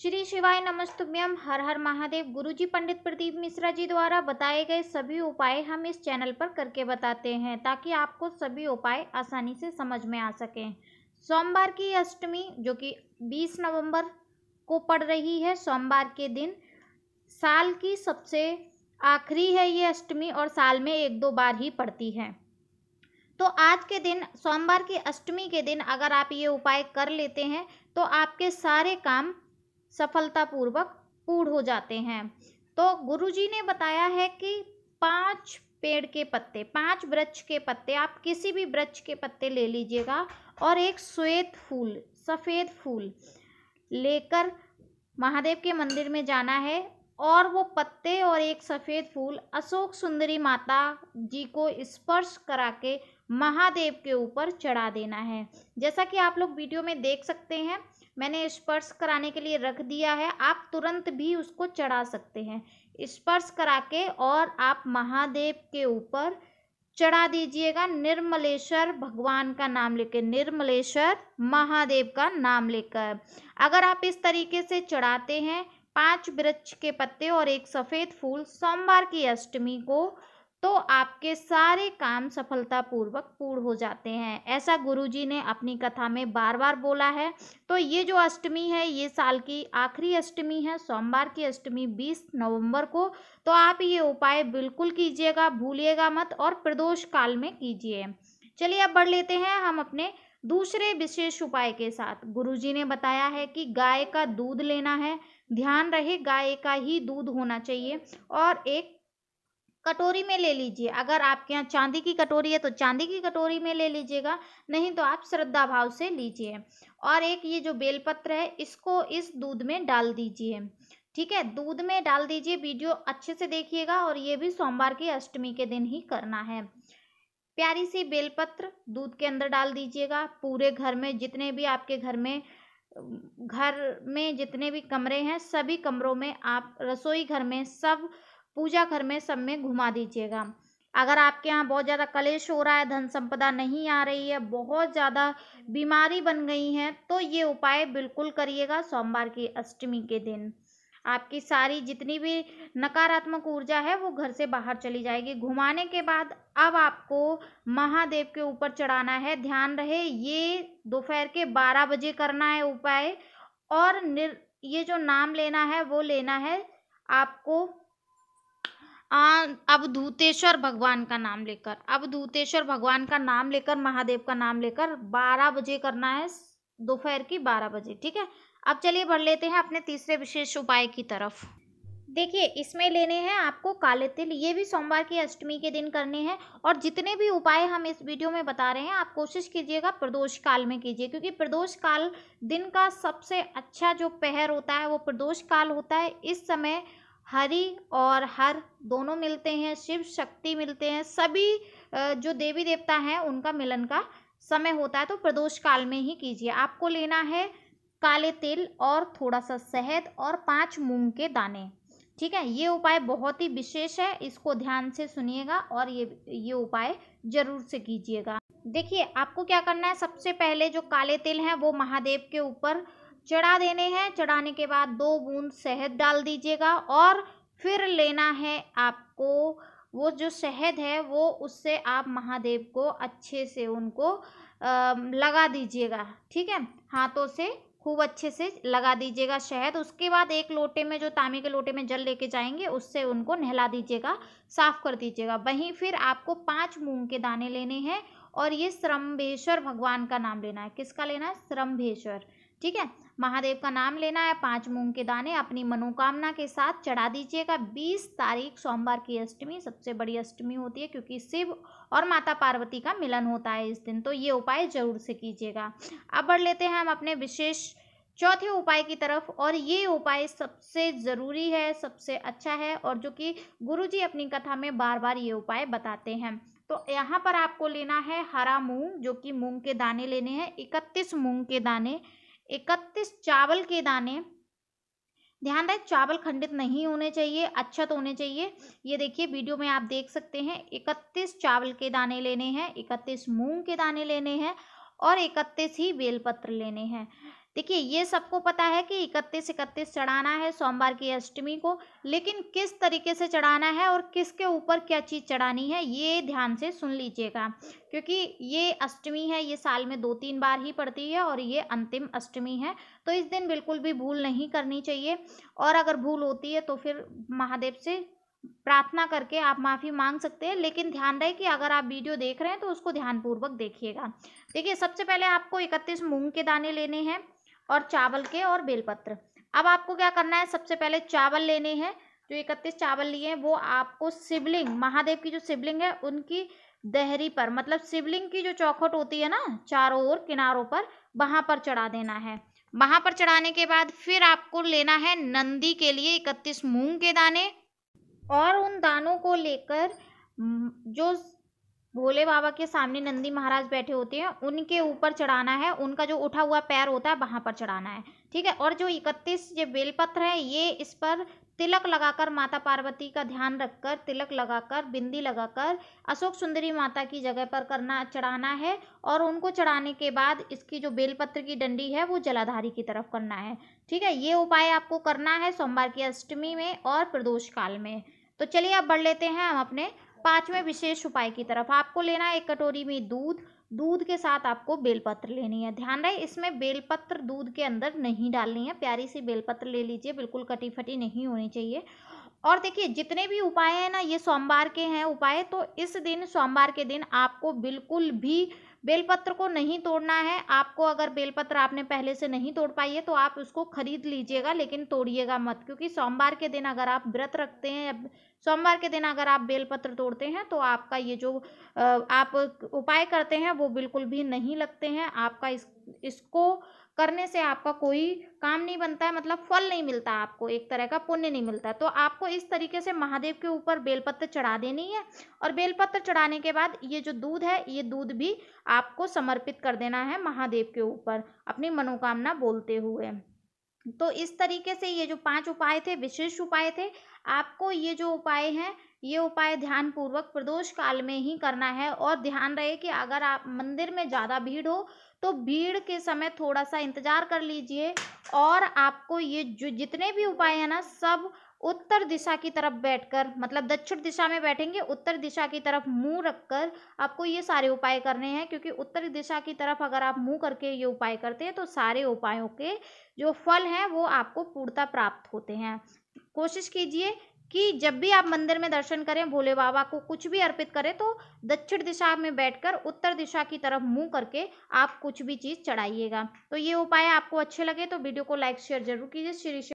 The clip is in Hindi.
श्री शिवाय नमस्तुभ्यम हर हर महादेव गुरुजी पंडित प्रदीप मिश्रा जी द्वारा बताए गए सभी उपाय हम इस चैनल पर करके बताते हैं ताकि आपको सभी उपाय आसानी से समझ में आ सकें सोमवार की अष्टमी जो कि 20 नवंबर को पड़ रही है सोमवार के दिन साल की सबसे आखिरी है ये अष्टमी और साल में एक दो बार ही पड़ती है तो आज के दिन सोमवार की अष्टमी के दिन अगर आप ये उपाय कर लेते हैं तो आपके सारे काम सफलतापूर्वक पूर्ण हो जाते हैं तो गुरुजी ने बताया है कि पांच पेड़ के पत्ते पांच वृक्ष के पत्ते आप किसी भी वृक्ष के पत्ते ले लीजिएगा और एक श्वेत फूल सफ़ेद फूल लेकर महादेव के मंदिर में जाना है और वो पत्ते और एक सफ़ेद फूल अशोक सुंदरी माता जी को स्पर्श करा के महादेव के ऊपर चढ़ा देना है जैसा कि आप लोग वीडियो में देख सकते हैं मैंने स्पर्श कराने के लिए रख दिया है आप तुरंत भी उसको चढ़ा सकते हैं स्पर्श करा के और आप महादेव के ऊपर चढ़ा दीजिएगा निर्मलेश्वर भगवान का नाम लेकर निर्मलेश्वर महादेव का नाम लेकर अगर आप इस तरीके से चढ़ाते हैं पांच वृक्ष के पत्ते और एक सफ़ेद फूल सोमवार की अष्टमी को तो आपके सारे काम सफलतापूर्वक पूर्ण हो जाते हैं ऐसा गुरुजी ने अपनी कथा में बार बार बोला है तो ये जो अष्टमी है ये साल की आखिरी अष्टमी है सोमवार की अष्टमी 20 नवंबर को तो आप ये उपाय बिल्कुल कीजिएगा भूलिएगा मत और प्रदोष काल में कीजिए चलिए अब बढ़ लेते हैं हम अपने दूसरे विशेष उपाय के साथ गुरु ने बताया है कि गाय का दूध लेना है ध्यान रहे गाय का ही दूध होना चाहिए और एक कटोरी में ले लीजिए अगर आपके यहाँ चांदी की कटोरी है तो चांदी की कटोरी में ले लीजिएगा नहीं तो आप श्रद्धा भाव से लीजिए और एक ये जो बेलपत्र है इसको इस दूध में डाल दीजिए ठीक है दूध में डाल दीजिए वीडियो अच्छे से देखिएगा और ये भी सोमवार की अष्टमी के दिन ही करना है प्यारी सी बेलपत्र दूध के अंदर डाल दीजिएगा पूरे घर में जितने भी आपके घर में घर में जितने भी कमरे हैं सभी कमरों में आप रसोई घर में सब पूजा घर में सब में घुमा दीजिएगा अगर आपके यहाँ बहुत ज़्यादा कलेश हो रहा है धन संपदा नहीं आ रही है बहुत ज़्यादा बीमारी बन गई है तो ये उपाय बिल्कुल करिएगा सोमवार की अष्टमी के दिन आपकी सारी जितनी भी नकारात्मक ऊर्जा है वो घर से बाहर चली जाएगी घुमाने के बाद अब आपको महादेव के ऊपर चढ़ाना है ध्यान रहे ये दोपहर के बारह बजे करना है उपाय और निर ये जो नाम लेना है वो लेना है आपको अवधूतेश्वर भगवान का नाम लेकर अवधूतेश्वर भगवान का नाम लेकर महादेव का नाम लेकर बारह बजे करना है दोपहर की बारह बजे ठीक है अब चलिए बढ़ लेते हैं अपने तीसरे विशेष उपाय की तरफ देखिए इसमें लेने हैं आपको काले तिल ये भी सोमवार की अष्टमी के दिन करने हैं और जितने भी उपाय हम इस वीडियो में बता रहे हैं आप कोशिश कीजिएगा प्रदोष काल में कीजिए क्योंकि प्रदोष काल दिन का सबसे अच्छा जो पहर होता है वो प्रदोष काल होता है इस समय हरि और हर दोनों मिलते हैं शिव शक्ति मिलते हैं सभी जो देवी देवता हैं उनका मिलन का समय होता है तो प्रदोष काल में ही कीजिए आपको लेना है काले तिल और थोड़ा सा शहद और पांच मूंग के दाने ठीक है ये उपाय बहुत ही विशेष है इसको ध्यान से सुनिएगा और ये ये उपाय जरूर से कीजिएगा देखिए आपको क्या करना है सबसे पहले जो काले तिल हैं वो महादेव के ऊपर चढ़ा देने हैं चढ़ाने के बाद दो बूंद शहद डाल दीजिएगा और फिर लेना है आपको वो जो शहद है वो उससे आप महादेव को अच्छे से उनको आ, लगा दीजिएगा ठीक है हाथों से खूब अच्छे से लगा दीजिएगा शहद उसके बाद एक लोटे में जो तामे के लोटे में जल लेके जाएंगे उससे उनको नहला दीजिएगा साफ कर दीजिएगा वहीं फिर आपको पांच मूंग के दाने लेने हैं और ये श्रम्भेश्वर भगवान का नाम लेना है किसका लेना है श्रम्भेश्वर ठीक है महादेव का नाम लेना है पांच मूंग के दाने अपनी मनोकामना के साथ चढ़ा दीजिएगा बीस तारीख सोमवार की अष्टमी सबसे बड़ी अष्टमी होती है क्योंकि शिव और माता पार्वती का मिलन होता है इस दिन तो ये उपाय जरूर से कीजिएगा अब बढ़ लेते हैं हम अपने विशेष चौथे उपाय की तरफ और ये उपाय सबसे ज़रूरी है सबसे अच्छा है और जो कि गुरुजी अपनी कथा में बार बार ये उपाय बताते हैं तो यहाँ पर आपको लेना है हरा मूंग जो कि मूंग के दाने लेने हैं इकतीस मूंग के दाने इकतीस चावल के दाने ध्यान रहे चावल खंडित नहीं होने चाहिए अच्छत तो होने चाहिए ये देखिए वीडियो में आप देख सकते हैं इकतीस चावल के दाने लेने हैं इकतीस मूंग के दाने लेने हैं और इकतीस ही बेलपत्र लेने हैं देखिए ये सबको पता है कि इकतीस इकतीस चढ़ाना है सोमवार की अष्टमी को लेकिन किस तरीके से चढ़ाना है और किसके ऊपर क्या चीज़ चढ़ानी है ये ध्यान से सुन लीजिएगा क्योंकि ये अष्टमी है ये साल में दो तीन बार ही पड़ती है और ये अंतिम अष्टमी है तो इस दिन बिल्कुल भी भूल नहीं करनी चाहिए और अगर भूल होती है तो फिर महादेव से प्रार्थना करके आप माफ़ी मांग सकते हैं लेकिन ध्यान रहे कि अगर आप वीडियो देख रहे हैं तो उसको ध्यानपूर्वक देखिएगा देखिए सबसे पहले आपको इकतीस मूंग के दाने लेने हैं और चावल के और बेलपत्र अब आपको क्या करना है सबसे पहले चावल लेने हैं जो इकतीस चावल लिए हैं वो आपको शिवलिंग महादेव की जो शिवलिंग है उनकी दहरी पर मतलब शिवलिंग की जो चौखट होती है ना चारों ओर किनारों पर वहाँ पर चढ़ा देना है वहाँ पर चढ़ाने के बाद फिर आपको लेना है नंदी के लिए इकतीस मूंग के दाने और उन दानों को लेकर जो भोले बाबा के सामने नंदी महाराज बैठे होते हैं उनके ऊपर चढ़ाना है उनका जो उठा हुआ पैर होता है वहाँ पर चढ़ाना है ठीक है और जो इकतीस ये बेलपत्र है ये इस पर तिलक लगाकर माता पार्वती का ध्यान रखकर तिलक लगाकर बिंदी लगाकर अशोक सुंदरी माता की जगह पर करना चढ़ाना है और उनको चढ़ाने के बाद इसकी जो बेलपत्र की डंडी है वो जलाधारी की तरफ करना है ठीक है ये उपाय आपको करना है सोमवार की अष्टमी में और प्रदोष काल में तो चलिए अब बढ़ लेते हैं हम अपने पांचवें विशेष उपाय की तरफ आपको लेना है एक कटोरी में दूध दूध के साथ आपको बेलपत्र लेनी है ध्यान रहे इसमें बेलपत्र दूध के अंदर नहीं डालनी है प्यारी सी बेलपत्र ले लीजिए बिल्कुल कटी फटी नहीं होनी चाहिए और देखिए जितने भी उपाय हैं ना ये सोमवार के हैं उपाय तो इस दिन सोमवार के दिन आपको बिल्कुल भी बेलपत्र को नहीं तोड़ना है आपको अगर बेलपत्र आपने पहले से नहीं तोड़ पाई है तो आप उसको खरीद लीजिएगा लेकिन तोड़िएगा मत क्योंकि सोमवार के दिन अगर आप व्रत रखते हैं या सोमवार के दिन अगर आप बेलपत्र तोड़ते हैं तो आपका ये जो आप उपाय करते हैं वो बिल्कुल भी नहीं लगते हैं आपका इस इसको करने से आपका कोई काम नहीं बनता है मतलब फल नहीं मिलता आपको एक तरह का पुण्य नहीं मिलता तो आपको इस तरीके से महादेव के ऊपर बेलपत्र चढ़ा देनी है और बेलपत्र चढ़ाने के बाद ये जो दूध है ये दूध भी आपको समर्पित कर देना है महादेव के ऊपर अपनी मनोकामना बोलते हुए तो इस तरीके से ये जो पांच उपाय थे विशेष उपाय थे आपको ये जो उपाय हैं ये उपाय ध्यान पूर्वक प्रदोष काल में ही करना है और ध्यान रहे कि अगर आप मंदिर में ज़्यादा भीड़ हो तो भीड़ के समय थोड़ा सा इंतज़ार कर लीजिए और आपको ये जो जितने भी उपाय हैं ना सब उत्तर दिशा की तरफ बैठकर मतलब दक्षिण दिशा में बैठेंगे उत्तर दिशा की तरफ मुंह रखकर आपको ये सारे उपाय करने हैं क्योंकि उत्तर दिशा की तरफ अगर आप मुंह करके ये उपाय करते हैं तो सारे उपायों के जो फल हैं वो आपको पूर्णता प्राप्त होते हैं कोशिश कीजिए कि जब भी आप मंदिर में दर्शन करें भोले बाबा को कुछ भी अर्पित करें तो दक्षिण दिशा में बैठकर उत्तर दिशा की तरफ मुंह करके आप कुछ भी चीज़ चढ़ाइएगा तो ये उपाय आपको अच्छे लगे तो वीडियो को लाइक शेयर जरूर कीजिए श्री